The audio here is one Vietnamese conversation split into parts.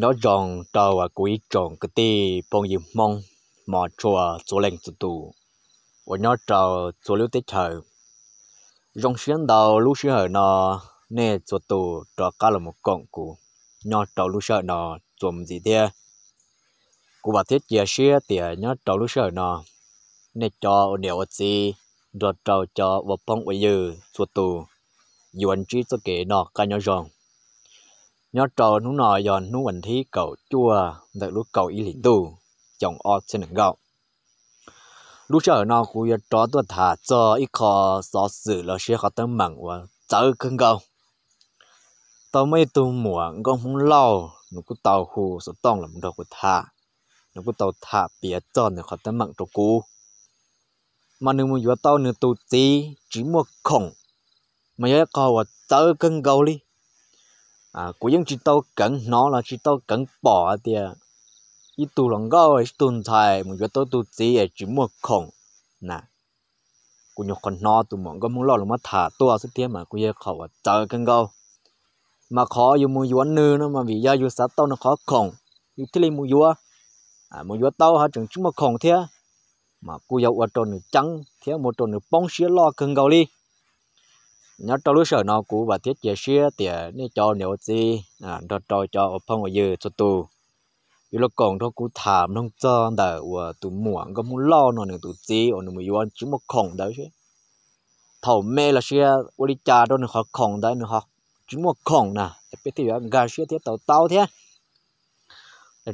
nó tròn tàu và quý tròn cái tì bông dịu mong mà chùa chỗ lên chỗ tù và nó trò chỗ lưu tế chờ dòng xuyên đầu lúc xưa hở nó nè chỗ tù trò cá là một cọng cụ nó trò lúc sợ nó chùm gì thế cụ bà thiết chia xe tiền nó trò lúc sợ nó nè cho nếu gì rồi trò cho và bông ở dư chỗ tù dù anh chỉ cho kể nó cả nhỏ rong ยอดจอนุนอยอนนุวันที่เก่าจัวดักรู้เก่าอิหลินตูจงออดเสนงเก่ารู้เช่านอกูยอดจอตัวถาจออีคอสอสื่อแล้วเชื่อเขาตั้งมั่งว่าเจอขึ้นเก่าตอนไม่ตัวหมวงก็หงเล่าหนูกูเตาหูสุดต้องหลังดอกกูทาหนูกูเตาทาเปียจอนเขาตั้งมั่งตัวกูมันนึ่งมืงอยู่เตาหนึ่งตัวจีจีมัวคงไม่ยอะกอว่าเจอขึ้นเก่าลี à cuối giống chỉ tao cẩn nó là chỉ tao cẩn bỏ thì ít à, tu lòng gao ít tuần thầy một cái tao tu gì ấy chỉ mua khổng nè cú nhóc con nó tụi mong có muốn lo là mà thả tua sức thế mà cú giờ khẩu chờ cân gao mà khó dù mua dù ăn nư nó mà vì do dù sát tao nó khó khổng dù thế này mua dù à mua dù tao hả chẳng chúng mà khổng thế mà cú giờ ở tròn nửa trắng thế một tròn nửa bóng xía lo cân gao đi nhớ trong lúc sợ nó cú và thiết chế xia thì nó cho nhiều gì à đợt trò cho phong ở dưới cho tu, vì lúc còn nó cú thảm nó cho đỡ và tụ muộn có muốn lo nó nữa tụ gì ở nó mới ăn chứ một khổng đấy chứ thầu mê là xia ở đi cha đó nó học khổng đấy nó học chứ một khổng nè biết thì ăn gà xia thiết tàu tao thế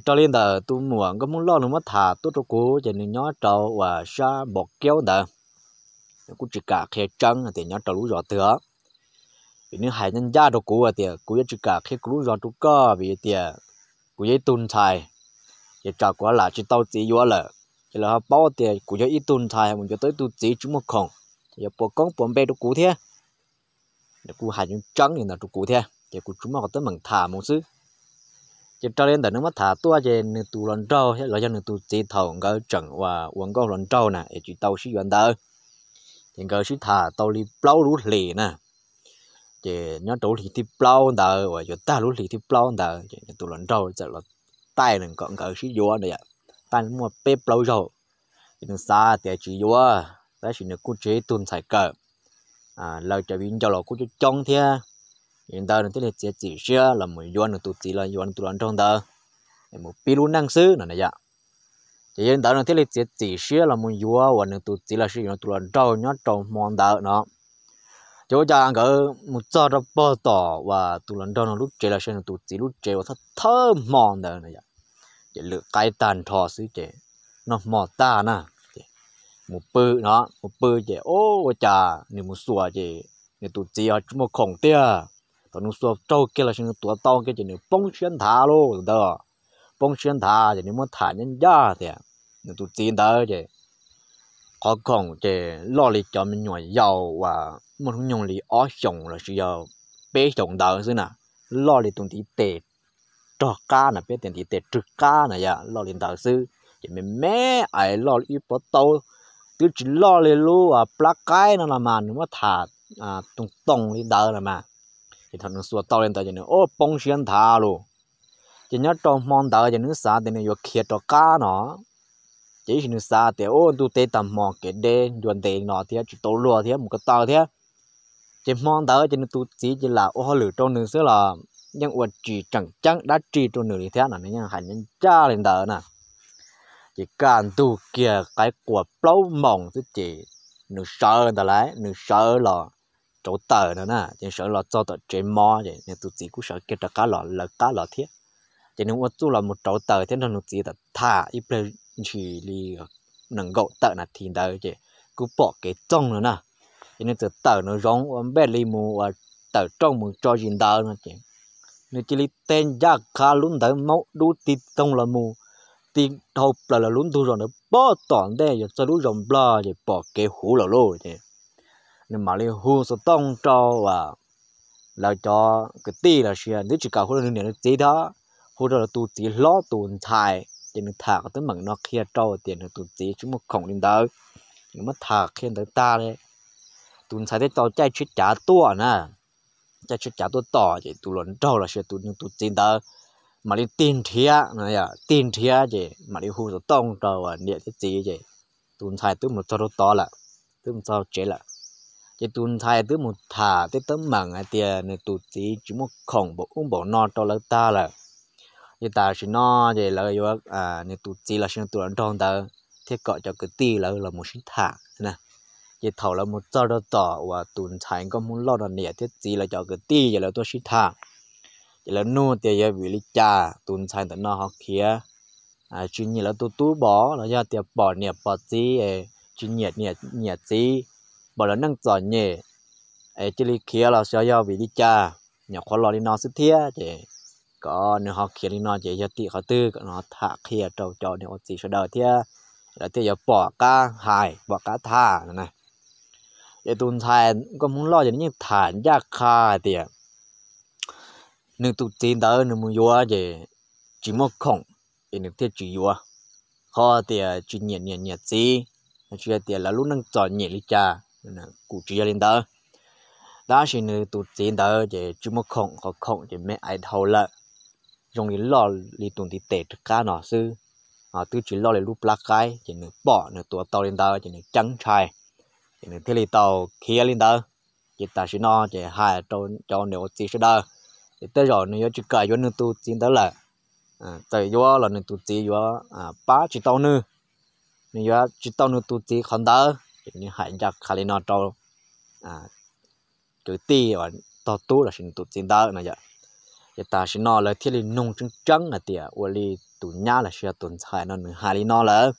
cho nên là tụ muộn có muốn lo nó mất thả tụ cho cú cho nên nhớ trâu và xa bọc kéo đỡ cú chỉ cả khe trăng thì nhớ trâu lũ gió thừa vì nếu hai nhân gia đồ cũ thì cú cũng chỉ cả khe lũ gió tu cơ vì thì cú chỉ tuân thai để trả quá là chỉ tao chỉ vua là chỉ là bao thì cú chỉ ít tuân thai mình cho tới tu chỉ chúng một không giờ bỏ con bỏ bé đồ cũ thế để cú hai nhân trăng thì là đồ cũ thế để cú chúng mà có tới mừng thả một xứ chỉ cho nên là nó mất thả tua thì nửa tu lần trâu hay là cho nửa tu chỉ thầu ngỡ trần và uống có lần trâu nè chỉ tao sử dụng đời thì cái sự thả tàu đi bao lũ lề nè thì nhớ tàu thì thì bao đờ và cho ta lũ lì thì bao đờ chỉ tụi lần đầu chỉ là tay lần còn cái sự vô này tay mua bê bao rồi thì nó xa thì chỉ vô đó chỉ à, là cũng chế tuần sai cờ à lâu trở biến cho là cũng cho trong thế hiện tại nó thế là chỉ chỉ xưa là một vô nó tụt chỉ là vô nó tụi lần trong đó một pi lũ năng sư này này dạ thì hiện tại nó thiết lập chỉ chỉ xía là muốn vua và nó tụt chỉ là sử dụng tụt là trâu nhá trâu mòn đạo nó chỗ cha anh cứ một cho nó bơ tỏ và tụt là trâu nó lúc chơi là sử dụng tụt chỉ lúc chơi và thật thơ mòn đời này chỉ lựa cái tàn thò xí chế, nó mò ta na, một bự nó một bự chế ô cha nếu một xua chế, nếu tụt chỉ ở một khổng tia tụi nó xua trâu kia là sử dụng tụt tao kia chế nếu bông xuyên thả luôn đó phong xuyên thà thì nếu muốn thả nhân gia thì nó tu tiền đó chứ có còn chứ lo lì cho mình nhồi dầu và một nhung lì ó chồng là sự dầu bé chồng đó chứ nè lo lì tụt tí tệ trò cá nè bế tiền tí tệ trừ cá nè ya lo lì đó chứ chỉ mình mẹ ai lo lì bỏ tàu cứ chỉ lo lì lu à plug cái nó là mà nếu mà thả à tung tung lì đó là mà thì thằng nó xua tàu lên tới cho nó ô bông xuyên thà luôn chỉ nhớ trong mong đợi chỉ nước xa thì nó kia cho cá nó chỉ chỉ nước xa thì ô tu tê tầm mong cái đê chuẩn tê nó thì chỉ tổ lúa thì một cái tàu thì chỉ mong đợi chỉ nó tu chỉ chỉ là ô lử trong nước xưa là những vật chỉ chẳng chẳng đã chỉ trong nước thì thế là nó nhân hành nhân cha lên đời nè chỉ cần tu kia cái của lâu mỏng thì chỉ nó sợ người ta lấy nó sợ là chỗ tờ nữa nè chỉ sợ là cho tờ trên mò vậy nên tôi chỉ cũng sợ cái là cá lọ lợ cá lọ thiết cho nên tôi là một cháu tờ thế nên nó chỉ là thả ít lên chỉ li nâng gậu tờ là thì đời chứ cứ bỏ cái trong nữa nè cho nên từ tờ nó rong ông bé li mù à, tờ trong mù cho gì đời nữa chứ nếu chỉ li tên giá khá luôn tờ máu đủ tít trong là mù thì thâu là là luôn tu rồi nó bỏ toàn đây rồi sau lúc rồng bla rồi bỏ cái hũ là luôn chứ nên mà li hũ số tông cho và là cho cái tí là xia nếu chỉ cả hũ là nửa nửa tí đó đó là tụ chỉ lo thai thải tiền thả cái tấm bằng nó kia trâu tiền là tụ chỉ chúng một khổng lên đó nhưng mà thả kia tới ta đấy tụ thai thế trâu chạy chút trả tua nè chạy chút trả tua tỏ chỉ tụ lớn trâu là sẽ tụ nhưng tụ chỉ đó mà đi tin thía này à tin thía gì mà đi hỗ trợ tông trâu à địa cái gì vậy tụ thai tụ một trâu to là tụ một trâu chế là chỉ tuần thai tới một thả tới tấm mảng à tiền này tụt tí chúng một khổng bộ ông bỏ no cho lỡ ta là như ta chỉ nó về là yêu à như tụ chỉ là xin tụ ăn trong ta thế gọi cho cái tì là là một sinh thả nè như thầu là một cho đó tỏ và tụ thành có muốn lo đó nè thế chỉ là cho cái tì giờ là tôi sinh thả giờ là nô thì giờ vì lý cha tụ thành tận nó học kia à chuyện như là tụ tú bỏ là giờ tiệp bỏ nè bỏ gì chuyện nhiệt nhiệt nhiệt gì bỏ là năng giỏi nhẹ ấy chỉ lý kia là sẽ do vì cha nhà khoa lo đi nó sẽ thiết có họ kia đi nó chỉ cho tị họ tư nó thả kia trâu trâu nếu chỉ cho đời thia là thia giờ bỏ cá hài bỏ cá thả này giờ tuần thải có muốn lo gì những thản ra kha tiệt nếu tụt tin tới nếu muốn vua gì chỉ một khổng thì nếu thia chỉ vua khó tiệt à, chỉ nhiệt nhiệt nhiệt gì chỉ tiệt là lúc năng chọn nhiệt lý cha nên cụ chỉ lên tới đó là tụt tin tới thì chỉ một khổng có thì mẹ ai thâu lợi dùng lý lo lý tuần thì tệ cả nó sư à từ chỉ lo để lúc lá cái chỉ nên bỏ nên tua tàu lên tàu chỉ nên trắng chai chỉ nên thiết lập tàu kia lên tàu chỉ ta chỉ nó chỉ hai cho cho nếu chỉ sẽ đâu chỉ tới rồi nếu chỉ cài vô nên tu tin tới là à tới vô là nên tu chỉ vô à ba chỉ tàu nữ, nên vô chỉ tàu nữ tu chỉ không đỡ chỉ nên hại cho khai lên nó cho à chữ ti và tàu tu là chỉ tu tin tới này vậy giờ ta sẽ nói là thiết lý nông trứng trắng à tiệt và lý tụ nhá là sẽ tồn tại nó nửa hà lý nó là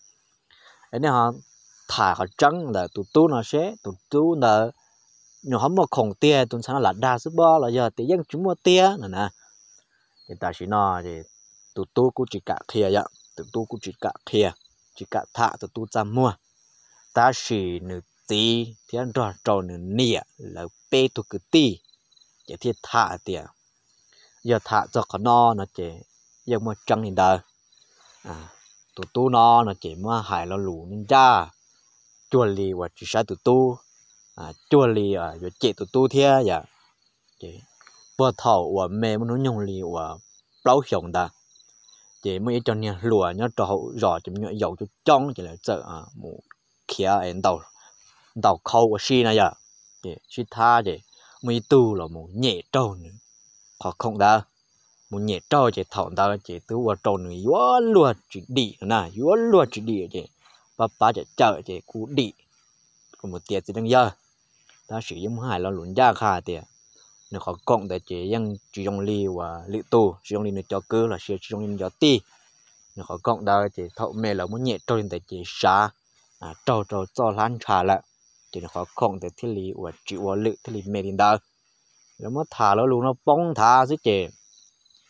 anh nè họ thả họ trắng là tụ tu nó sẽ tụ tu là nó không một khổng tia tụi nó là đa số bao là giờ tự dân chúng mua tia nữa nè thì ta chỉ nói thì tụi tu cũng chỉ cả kia vậy tụi tu cũng chỉ cả kia chỉ cả thạ tụi tu ra mua ta chỉ nửa tí thì anh trò trò nửa nịa là bê tụi cái tí chỉ thì thạ tiền giờ thả cho con no nó chỉ giờ mà trăng thì đời à tụ tu no nó chỉ mà hại lo lũ nên cha chùa lì và chỉ sai tụ tu à chùa lì à giờ chỉ tụ tu thế giờ dạ. chỉ vừa thầu và mẹ muốn nó nhung lì và báo sống ta chỉ mới cho nên lùa nó cho hậu rõ chỉ nhựa dầu cho trong chỉ là sợ à mù khía ăn đầu đầu khâu và xin này giờ dạ. chỉ xi tha chỉ mới tu là mù nhẹ trâu nữa khó không đó muốn nhẹ trò chỉ thòng đó chỉ tu vào tròn người yếu luôn chỉ đi nè yếu luôn chỉ đi chỉ bà ba chỉ chờ chỉ cú đi còn một tiệt thì đang giờ ta sử dụng hai lo lún ra khá tiệt nó khó cộng để chỉ yang chỉ dùng li và li tu chỉ dùng li nó cho cứ là chỉ dùng li cho ti nó khó cộng đó chỉ thọ mẹ là muốn nhẹ nên để chỉ xa à trò trò cho lan trà lại chỉ nó khó cộng để thiết lý và chịu và lự thiết lý mẹ đến đó แล้วมาถ่าแล้วลุงเราป้องท่าสิเจ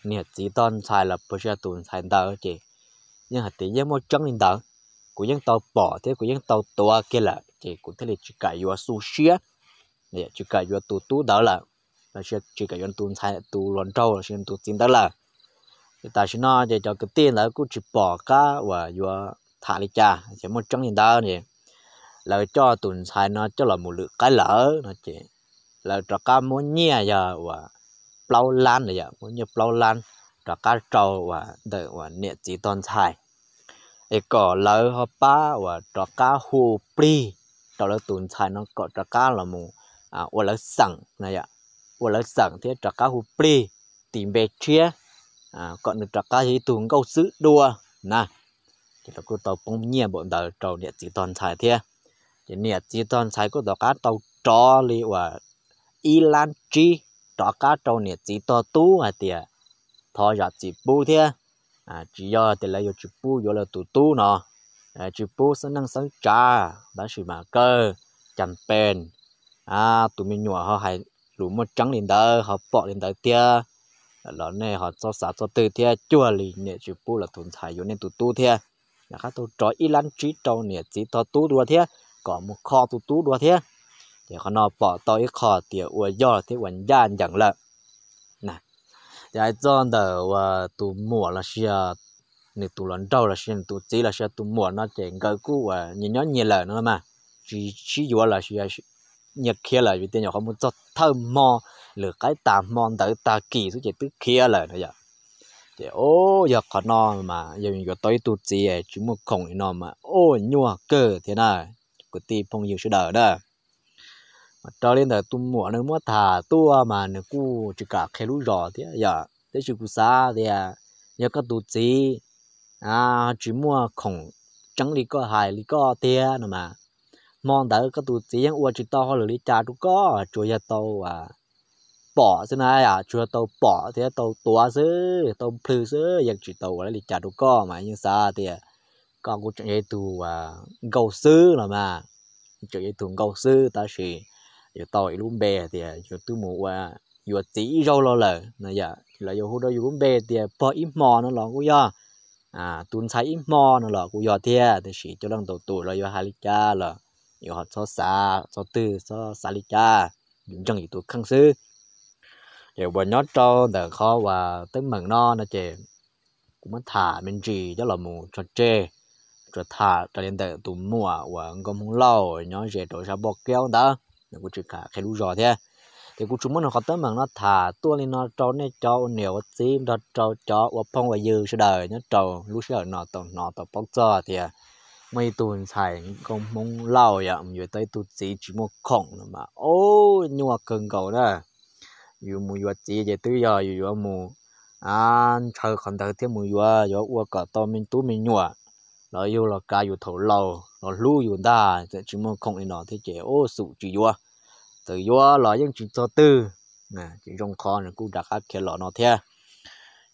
เนี่ยจีตอนชายลับประชาตุนชายดาวเจ ยังหัดตียังมาจังนินดาวกูยังเตาป่อเท่กูยังเตาตัวเกล่ะเจกูเท่เลยจิกายัวสูเชียเนี่ยจิกายัวตูตูดาวละแล้วเชียจิกายัวตูนชายตูหลอนเจ้าเชียตูจินดาวละแต่ฉันน่าจะจะก็เต้นแล้วกูจิป่อก้าว่ายัวถ่าเลยจ้าเชียมาจังนินดาวเนี่ยแล้วเจ้าตุนชายน่ะเจ้าละมูลกไกลเหรอนะเจ là trò ca muốn nhẹ giờ và plau lan này giờ muốn như plau lan trò ca trâu và đợi và nhẹ chỉ toàn thải ấy có lỡ họ ba và trò ca hồ pri trò lỡ tuần thải nó có trò ca là mù à và lỡ sẵn này giờ và lỡ sẵn thế trò cá hồ pri tìm về chia à còn được trò cá thì tuần câu sứ đua nè thì là cô tàu bông nhẹ bọn tàu trâu nhẹ chỉ toàn thải thế chỉ nhẹ chỉ toàn thải cô tàu cá tàu trò li và ilan chi đó cá trâu nè chỉ to tu à tiệt thọ giờ chỉ bu thế à chỉ do thì là do chỉ bu do là tụ tu nọ à chỉ bu sẽ năng sáng trà bán sự mà cơ chăm bền à tụi mình nhỏ họ hay lũ một trắng lên đó họ bỏ lên đó tiệt lọ này họ cho xả cho từ thế chua lì nè chỉ bu là thốn thải vô nên tụ tú thế là khác trói ilan chi trâu nè chỉ to tú đua thế có một kho tụ tú đua thế thì họ nó bỏ tôi khó thì ủa do thì vẫn gian chẳng lợn nè giải do đỡ tụ mùa là xia nè tụ lần đầu là xia tụ chỉ là xia tụ mùa nó chỉ cái cú và ờ, nhìn nó nhiều nữa mà chỉ chỉ dụ là xia ờ, nhiệt kia là vì tiền nhỏ không muốn cho thơm mò lửa cái tạm mò tới ta kỳ số chỉ tức kia là nữa vậy ô giờ có nó mà giờ mình có tụt gì ấy chúng một khổng nó mà ô nhua cơ thế này của ti phong nhiều sự đó cho lên là tôi mua nó mua thả tôi mà nó cú chỉ cả khéo lũ rõ thế giờ thế chỉ cú xa thì à, nhớ cái tổ chí à chỉ mua khổng chẳng lý có hại lý có tiền nữa mà mong đợi cái tổ chí những uo chỉ to hơn lý cha tôi có chủ nhà tàu à bỏ thế này à chủ nhà bỏ thế tàu tua sư, tàu phứ sư, những chỉ tàu là lý cha tôi có mà như xa thì à, còn cũng chẳng ấy tu à gầu sư nữa mà chẳng ấy tu gầu sư ta chỉ giờ tỏi luôn bè thì giờ tôi à, mua qua giờ tí rau lo lờ này giờ là giờ hôm đó giờ cũng bè thì à, bỏ ít mò nó lò cũng do à tuân sai ít mò nó lò cũng do thì à, thì chỉ cho lần đầu tuổi là giờ hai lít cha là giờ họ cho xa cho tư cho xa lít cha dùng chẳng gì tôi khăng sư giờ bọn nó cho đỡ khó và tới mừng no nó chè cũng mất thả mình chỉ cho là mù cho chê cho thả cho đến đỡ tụi mua và không muốn lâu nó sẽ đổi ra bọc kéo đó nó cũng chỉ cả khai lú giò thế thì cũng chúng muốn học tấm bằng nó thả tua lên nó trâu nè trâu nhiều tí nó trâu chó và phong và dư sẽ đời nó trâu lú sẽ nó tàu nó tàu bóc giò thì à, mấy tuần xài không mong lao vậy người tới tu chỉ chỉ một khổng mà ô nhưng mà cần cầu đó dù mù dù chỉ vậy tới giờ dù mù à chờ còn tới thế mù dù dù qua cả to mình tú mình nhua nó yêu là cá yêu thổ lầu nó lu yêu đa thế chúng mình không nên nó thế chỉ ô sụ chỉ yêu từ yêu là những chuyện cho tư nè chỉ trong kho này cũng đặt khá kia lọ nó thế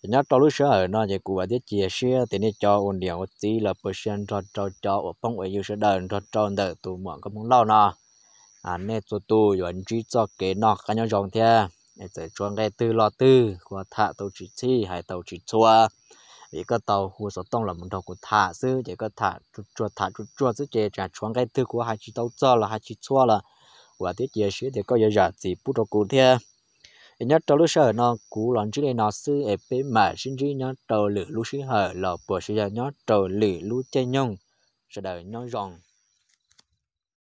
nhớ trong lúc sửa nó chỉ cũng biết chia sẻ thì nên cho ổn định một tí là percent cho cho cho ở phong ở yêu sẽ đợi cho cho đợi tụ mọi có muốn lâu nào à nè tụ tụ rồi chỉ cho kế nó cá nhau dòng thế để cho cái tư lo tư qua thạ tàu chỉ chi hay tàu chỉ chua vì có tàu hồ sổ tông là một tàu của thả sư chỉ có thả chuột chuột thả chuột chuột chứ chỉ trả chuông cái thứ của hai chị tàu cho là hai chị cho là và tiết chế sĩ thì có giờ giờ gì bút đầu cụ thế nhớ tàu lúc sở nó cú lon trước đây nó sư ở bên mà sinh trí nhớ tàu lửa lúc sĩ hở là bữa sĩ giờ nhớ tàu lửa lúc chơi nhung sẽ đời nhớ rồng